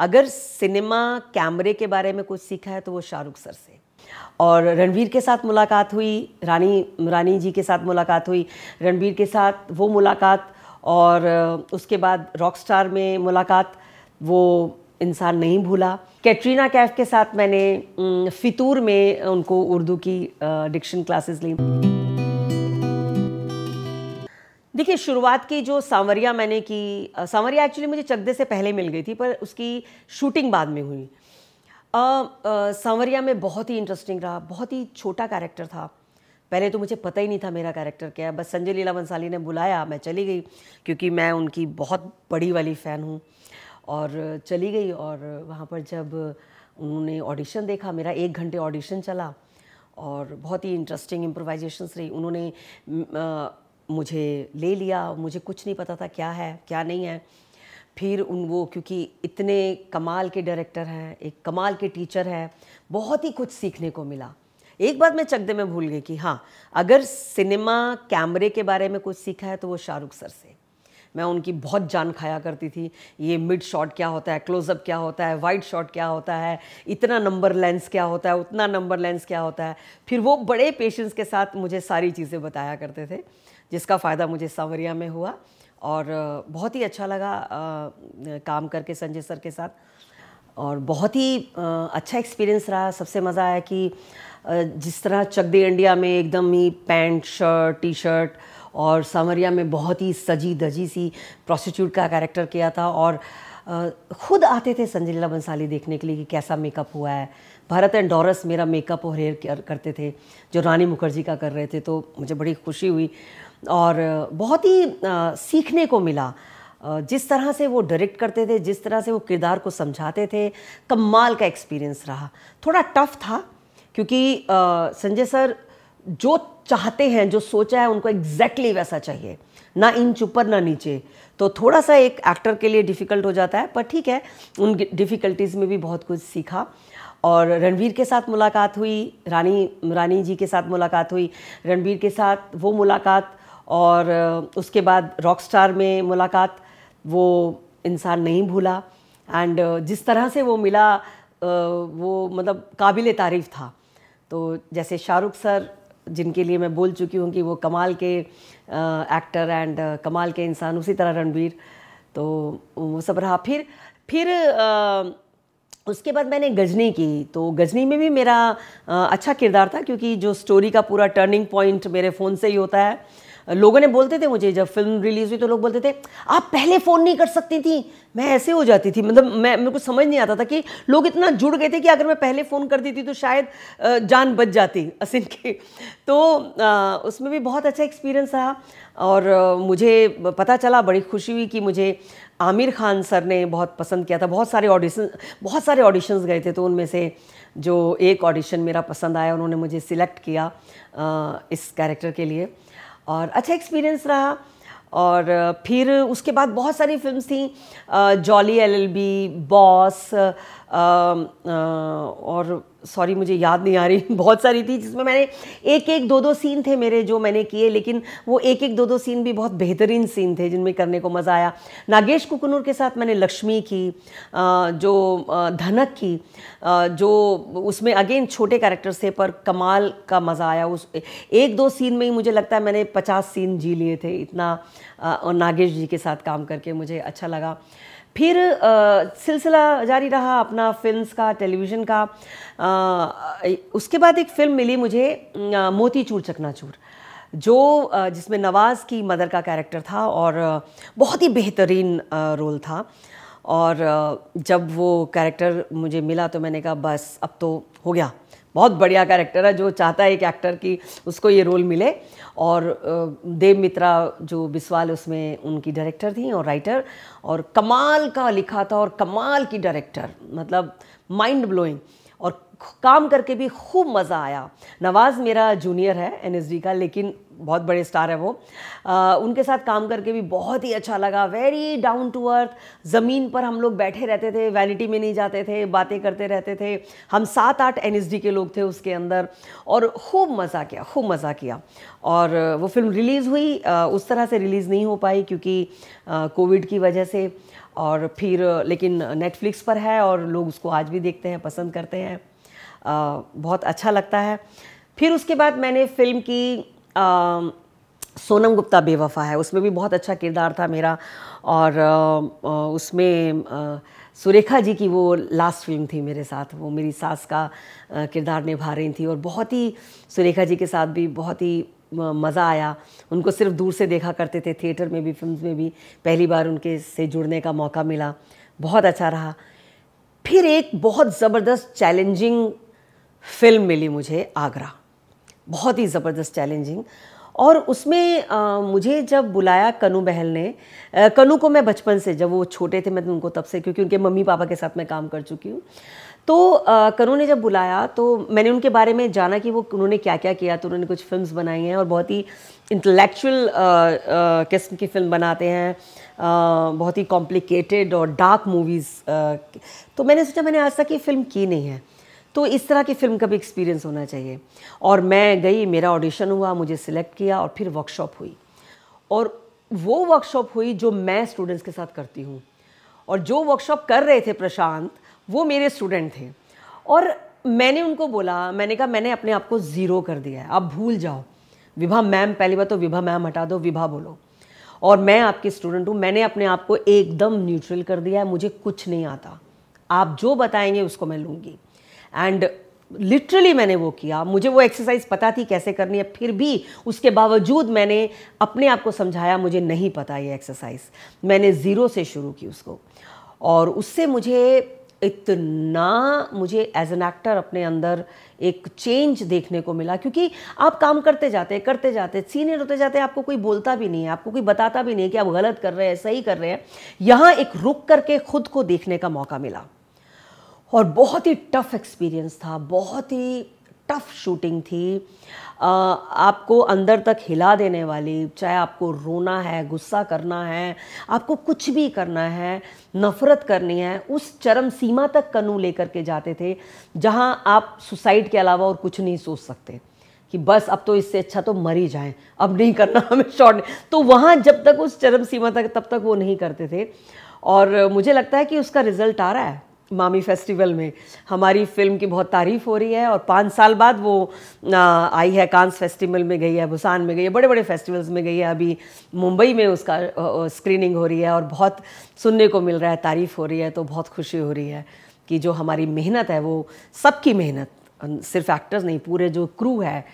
अगर सिनेमा कैमरे के बारे में कुछ सीखा है तो वो शाहरुख सर से और रणवीर के साथ मुलाकात हुई रानी रानी जी के साथ मुलाकात हुई रणवीर के साथ वो मुलाकात और उसके बाद रॉकस्टार में मुलाकात वो इंसान नहीं भूला कैटरीना कैफ के साथ मैंने फितूर में उनको उर्दू की डिक्शन क्लासेस ली देखिए शुरुआत की जो सांवरिया मैंने की सांवरिया एक्चुअली मुझे चकदे से पहले मिल गई थी पर उसकी शूटिंग बाद में हुई सांवरिया में बहुत ही इंटरेस्टिंग रहा बहुत ही छोटा कैरेक्टर था पहले तो मुझे पता ही नहीं था मेरा कैरेक्टर क्या है बस संजय लीला बंसाली ने बुलाया मैं चली गई क्योंकि मैं उनकी बहुत बड़ी वाली फ़ैन हूँ और चली गई और वहाँ पर जब उन्होंने ऑडिशन देखा मेरा एक घंटे ऑडिशन चला और बहुत ही इंटरेस्टिंग इम्प्रोवाइजेशंस रही उन्होंने मुझे ले लिया मुझे कुछ नहीं पता था क्या है क्या नहीं है फिर उन वो क्योंकि इतने कमाल के डायरेक्टर हैं एक कमाल के टीचर हैं बहुत ही कुछ सीखने को मिला एक बात मैं चकदे में भूल गई कि हाँ अगर सिनेमा कैमरे के बारे में कुछ सीखा है तो वो शाहरुख सर से मैं उनकी बहुत जान खाया करती थी ये मिड शॉट क्या होता है क्लोजअप क्या होता है वाइड शॉट क्या होता है इतना नंबर लेंस क्या होता है उतना नंबर लेंस क्या होता है फिर वो बड़े पेशेंस के साथ मुझे सारी चीज़ें बताया करते थे जिसका फ़ायदा मुझे सावरिया में हुआ और बहुत ही अच्छा लगा आ, काम करके संजय सर के साथ और बहुत ही अच्छा एक्सपीरियंस रहा सबसे मज़ा आया कि जिस तरह चक दे इंडिया में एकदम ही पैंट शर्ट टी शर्ट और सामरिया में बहुत ही सजी धजी सी प्रोस्टिट्यूट का कैरेक्टर किया था और ख़ुद आते थे संजय लीला बंसाली देखने के लिए कि कैसा मेकअप हुआ है भारत एंड डॉरस मेरा मेकअप और हेयर करते थे जो रानी मुखर्जी का कर रहे थे तो मुझे बड़ी खुशी हुई और बहुत ही सीखने को मिला जिस तरह से वो डायरेक्ट करते थे जिस तरह से वो किरदार को समझाते थे कमाल का एक्सपीरियंस रहा थोड़ा टफ था क्योंकि संजय सर जो चाहते हैं जो सोचा है उनको एग्जैक्टली exactly वैसा चाहिए ना इंच ऊपर ना नीचे तो थोड़ा सा एक एक्टर के लिए डिफ़िकल्ट हो जाता है पर ठीक है उन डिफ़िकल्टीज़ में भी बहुत कुछ सीखा और रणवीर के साथ मुलाकात हुई रानी रानी जी के साथ मुलाकात हुई रणवीर के साथ वो मुलाकात और उसके बाद स्टार में मुलाकात वो इंसान नहीं भूला एंड जिस तरह से वो मिला वो मतलब काबिल तारीफ़ था तो जैसे शाहरुख सर जिनके लिए मैं बोल चुकी हूँ कि वो कमाल के एक्टर एंड कमाल के इंसान उसी तरह रणवीर तो वो सब रहा फिर फिर आ, उसके बाद मैंने गजनी की तो गजनी में भी मेरा अच्छा किरदार था क्योंकि जो स्टोरी का पूरा टर्निंग पॉइंट मेरे फ़ोन से ही होता है लोगों ने बोलते थे मुझे जब फिल्म रिलीज़ हुई तो लोग बोलते थे आप पहले फ़ोन नहीं कर सकती थी मैं ऐसे हो जाती थी मतलब मैं मेरे को समझ नहीं आता था कि लोग इतना जुड़ गए थे कि अगर मैं पहले फ़ोन कर थी तो शायद जान बच जाती असिन की तो उसमें भी बहुत अच्छा एक्सपीरियंस रहा और मुझे पता चला बड़ी खुशी हुई कि मुझे आमिर खान सर ने बहुत पसंद किया था बहुत सारे ऑडिशन बहुत सारे ऑडिशंस गए थे तो उनमें से जो एक ऑडिशन मेरा पसंद आया उन्होंने मुझे सिलेक्ट किया इस कैरेक्टर के लिए और अच्छा एक्सपीरियंस रहा और फिर उसके बाद बहुत सारी फिल्म्स थी जॉली एलएलबी बॉस और सॉरी मुझे याद नहीं आ रही बहुत सारी थी जिसमें मैंने एक एक दो दो सीन थे मेरे जो मैंने किए लेकिन वो एक एक दो दो सीन भी बहुत बेहतरीन सीन थे जिनमें करने को मज़ा आया नागेश कुकनूर के साथ मैंने लक्ष्मी की जो धनक की जो उसमें अगेन छोटे कैरेक्टर्स थे पर कमाल का मज़ा आया उस एक दो सीन में ही मुझे लगता है मैंने पचास सीन जी लिए थे इतना नागेश जी के साथ काम करके मुझे अच्छा लगा फिर सिलसिला जारी रहा अपना फिल्म्स का टेलीविज़न का आ, उसके बाद एक फ़िल्म मिली मुझे मोती चूर चकनाचूर जो जिसमें नवाज़ की मदर का कैरेक्टर था और बहुत ही बेहतरीन रोल था और जब वो कैरेक्टर मुझे मिला तो मैंने कहा बस अब तो हो गया बहुत बढ़िया कैरेक्टर है जो चाहता है एक एक्टर की उसको ये रोल मिले और देव मित्रा जो बिस्वाल उसमें उनकी डायरेक्टर थी और राइटर और कमाल का लिखा था और कमाल की डायरेक्टर मतलब माइंड ब्लोइंग और काम करके भी खूब मज़ा आया नवाज़ मेरा जूनियर है एन का लेकिन बहुत बड़े स्टार है वो आ, उनके साथ काम करके भी बहुत ही अच्छा लगा वेरी डाउन टू अर्थ ज़मीन पर हम लोग बैठे रहते थे वैनिटी में नहीं जाते थे बातें करते रहते थे हम सात आठ एन के लोग थे उसके अंदर और खूब मज़ा किया खूब मज़ा किया और वो फिल्म रिलीज़ हुई आ, उस तरह से रिलीज़ नहीं हो पाई क्योंकि कोविड की वजह से और फिर लेकिन नेटफ्लिक्स पर है और लोग उसको आज भी देखते हैं पसंद करते हैं बहुत अच्छा लगता है फिर उसके बाद मैंने फिल्म की आ, सोनम गुप्ता बेवफा है उसमें भी बहुत अच्छा किरदार था मेरा और आ, उसमें आ, सुरेखा जी की वो लास्ट फिल्म थी मेरे साथ वो मेरी सास का किरदार निभा रही थी और बहुत ही सुरेखा जी के साथ भी बहुत ही मज़ा आया उनको सिर्फ दूर से देखा करते थे थिएटर में भी फिल्म में भी पहली बार उनके से जुड़ने का मौका मिला बहुत अच्छा रहा फिर एक बहुत ज़बरदस्त चैलेंजिंग फिल्म मिली मुझे आगरा बहुत ही ज़बरदस्त चैलेंजिंग और उसमें आ, मुझे जब बुलाया कनु बहल ने आ, कनु को मैं बचपन से जब वो छोटे थे मैं उनको तब से क्योंकि उनके मम्मी पापा के साथ मैं काम कर चुकी हूँ तो कनू कनु ने जब बुलाया तो मैंने उनके बारे में जाना कि वो उन्होंने क्या क्या किया तो उन्होंने कुछ फिल्म्स बनाई हैं और बहुत ही इंटेलेक्चुअल किस्म की फिल्म बनाते हैं बहुत ही कॉम्प्लिकेटेड और डार्क मूवीज़ तो मैंने सोचा मैंने आज तक ये फिल्म की नहीं है तो इस तरह की फ़िल्म का भी एक्सपीरियंस होना चाहिए और मैं गई मेरा ऑडिशन हुआ मुझे सिलेक्ट किया और फिर वर्कशॉप हुई और वो वर्कशॉप हुई जो मैं स्टूडेंट्स के साथ करती हूँ और जो वर्कशॉप कर रहे थे प्रशांत वो मेरे स्टूडेंट थे और मैंने उनको बोला मैंने कहा मैंने अपने आप को ज़ीरो कर दिया है आप भूल जाओ विभा मैम पहली बार तो विभा मैम हटा दो विभा बोलो और मैं आपकी स्टूडेंट हूँ मैंने अपने आप को एकदम न्यूट्रल कर दिया है मुझे कुछ नहीं आता आप जो बताएंगे उसको मैं लूँगी एंड लिटरली मैंने वो किया मुझे वो एक्सरसाइज पता थी कैसे करनी है फिर भी उसके बावजूद मैंने अपने आप को समझाया मुझे नहीं पता ये एक्सरसाइज मैंने ज़ीरो से शुरू की उसको और उससे मुझे इतना मुझे एज एन एक्टर अपने अंदर एक चेंज देखने को मिला क्योंकि आप काम करते जाते करते जाते सीनियर होते जाते आपको कोई बोलता भी नहीं है आपको कोई बताता भी नहीं है कि आप गलत कर रहे हैं सही कर रहे हैं यहाँ एक रुक करके खुद को देखने का मौका मिला और बहुत ही टफ़ एक्सपीरियंस था बहुत ही टफ़ शूटिंग थी आ, आपको अंदर तक हिला देने वाली चाहे आपको रोना है गुस्सा करना है आपको कुछ भी करना है नफ़रत करनी है उस चरम सीमा तक कनू लेकर के जाते थे जहां आप सुसाइड के अलावा और कुछ नहीं सोच सकते कि बस अब तो इससे अच्छा तो मर ही जाए अब नहीं करना हमें शॉर्ट तो वहाँ जब तक उस चरम सीमा तक तब तक वो नहीं करते थे और मुझे लगता है कि उसका रिजल्ट आ रहा है मामी फेस्टिवल में हमारी फिल्म की बहुत तारीफ हो रही है और पाँच साल बाद वो आई है कांस फेस्टिवल में गई है भूसान में गई है बड़े बड़े फेस्टिवल्स में गई है अभी मुंबई में उसका स्क्रीनिंग हो रही है और बहुत सुनने को मिल रहा है तारीफ हो रही है तो बहुत खुशी हो रही है कि जो हमारी मेहनत है वो सबकी मेहनत सिर्फ एक्टर्स नहीं पूरे जो क्रू है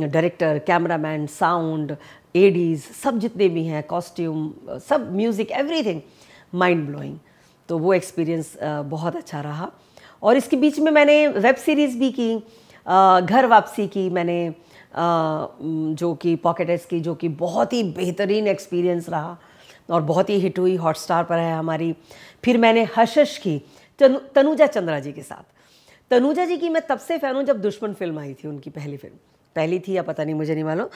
डायरेक्टर कैमरामैन साउंड एडीज सब जितने भी हैं कॉस्ट्यूम सब म्यूज़िक एवरीथिंग माइंड ब्लोइंग तो वो एक्सपीरियंस बहुत अच्छा रहा और इसके बीच में मैंने वेब सीरीज़ भी की घर वापसी की मैंने जो कि पॉकेट एस की जो कि बहुत ही बेहतरीन एक्सपीरियंस रहा और बहुत ही हिट हुई हॉटस्टार पर है हमारी फिर मैंने हशश की तनुजा चंद्रा जी के साथ तनुजा जी की मैं तब से फ़ैन हूँ जब दुश्मन फिल्म आई थी उनकी पहली फिल्म पहली थी या पता नहीं मुझे नहीं मालूम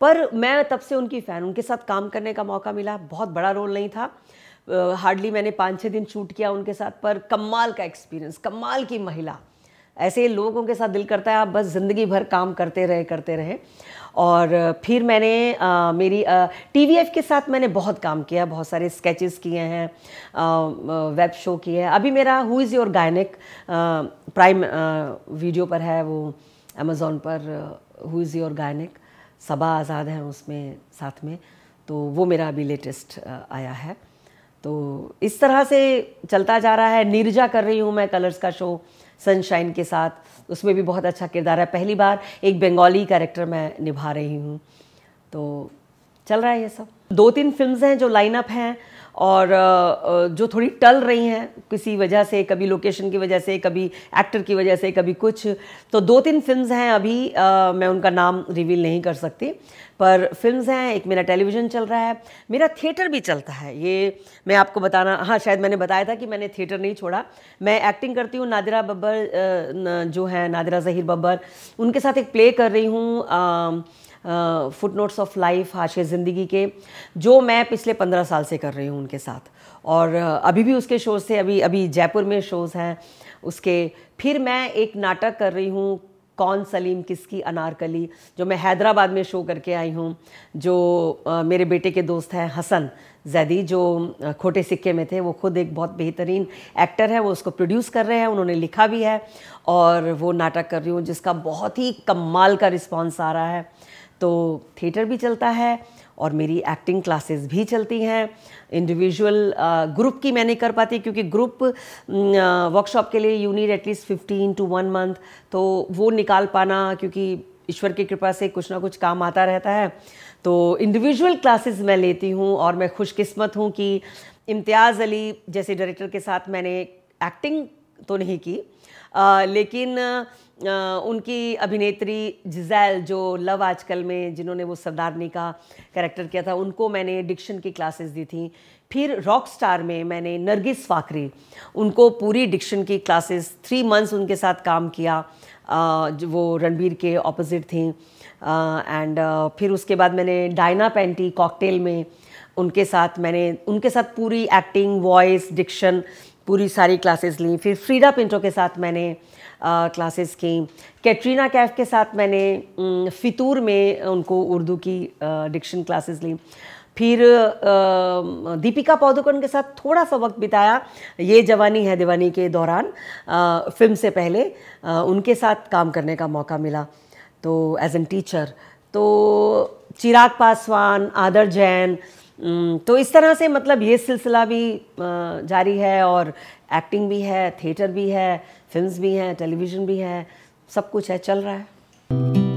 पर मैं तब से उनकी फ़ैन उनके साथ काम करने का मौका मिला बहुत बड़ा रोल नहीं था हार्डली मैंने पाँच छः दिन शूट किया उनके साथ पर कमाल का एक्सपीरियंस कमाल की महिला ऐसे लोगों के साथ दिल करता है आप बस ज़िंदगी भर काम करते रहे करते रहे और फिर मैंने आ, मेरी टी के साथ मैंने बहुत काम किया बहुत सारे स्केचेस किए हैं वेब शो किए हैं अभी मेरा who is your gynaec prime video पर है वो अमेज़ोन पर who is your gynaec Saba Azad हैं उसमें साथ में तो वो मेरा अभी लेटेस्ट आया है तो इस तरह से चलता जा रहा है निर्जा कर रही हूँ मैं कलर्स का शो सनशाइन के साथ उसमें भी बहुत अच्छा किरदार है पहली बार एक बंगाली कैरेक्टर मैं निभा रही हूँ तो चल रहा है ये सब दो तीन फिल्म्स हैं जो लाइनअप हैं और जो थोड़ी टल रही हैं किसी वजह से कभी लोकेशन की वजह से कभी एक्टर की वजह से कभी कुछ तो दो तीन फिल्म्स हैं अभी आ, मैं उनका नाम रिवील नहीं कर सकती पर फिल्म्स हैं एक मेरा टेलीविज़न चल रहा है मेरा थिएटर भी चलता है ये मैं आपको बताना हाँ शायद मैंने बताया था कि मैंने थिएटर नहीं छोड़ा मैं एक्टिंग करती हूँ नादिरा बब्बर जो है नादिरा जहीर बब्बर उनके साथ एक प्ले कर रही हूँ फुट नोट्स ऑफ लाइफ हाशे ज़िंदगी के जो मैं पिछले पंद्रह साल से कर रही हूँ उनके साथ और अभी भी उसके शोज़ थे अभी अभी जयपुर में शोज़ हैं उसके फिर मैं एक नाटक कर रही हूँ कौन सलीम किसकी अनारकली जो मैं हैदराबाद में शो करके आई हूँ जो आ, मेरे बेटे के दोस्त हैं हसन जैदी जो खोटे सिक्के में थे वो खुद एक बहुत बेहतरीन एक्टर है वो उसको प्रोड्यूस कर रहे हैं उन्होंने लिखा भी है और वो नाटक कर रही हूँ जिसका बहुत ही कमाल का रिस्पॉन्स आ रहा है तो थिएटर भी चलता है और मेरी एक्टिंग क्लासेस भी चलती हैं इंडिविजुअल ग्रुप की मैं नहीं कर पाती क्योंकि ग्रुप वर्कशॉप के लिए unit at least fifteen to one month तो वो निकाल पाना क्योंकि ईश्वर की कृपा से कुछ ना कुछ काम आता रहता है तो इंडिविजुअल क्लासेस मैं लेती हूँ और मैं खुशकिस्मत हूँ कि इम्तियाज़ अली जैसे डायरेक्टर के साथ मैंने एक्टिंग तो नहीं की आ, लेकिन उनकी अभिनेत्री जिजैल जो लव आजकल में जिन्होंने वो सरदारनी का कैरेक्टर किया था उनको मैंने डिक्शन की क्लासेस दी थी फिर रॉक स्टार में मैंने नरगिस फाकरी उनको पूरी डिक्शन की क्लासेस थ्री मंथ्स उनके साथ काम किया जो वो रणबीर के ऑपोजिट थी एंड फिर उसके बाद मैंने डायना पेंटी कॉकटेल में उनके साथ मैंने उनके साथ पूरी एक्टिंग वॉइस डिक्शन पूरी सारी क्लासेस ली फिर फ्रीडा पिंटो के साथ मैंने क्लासेस की कैटरीना कैफ के साथ मैंने फितूर में उनको उर्दू की डिक्शन क्लासेस ली फिर दीपिका पादुकोण के साथ थोड़ा सा वक्त बिताया ये जवानी है दीवानी के दौरान फिल्म से पहले उनके साथ काम करने का मौका मिला तो एज एन टीचर तो चिराग पासवान आदर जैन हम्म, तो इस तरह से मतलब ये सिलसिला भी जारी है और एक्टिंग भी है थिएटर भी है फिल्म्स भी हैं टेलीविज़न भी है सब कुछ है चल रहा है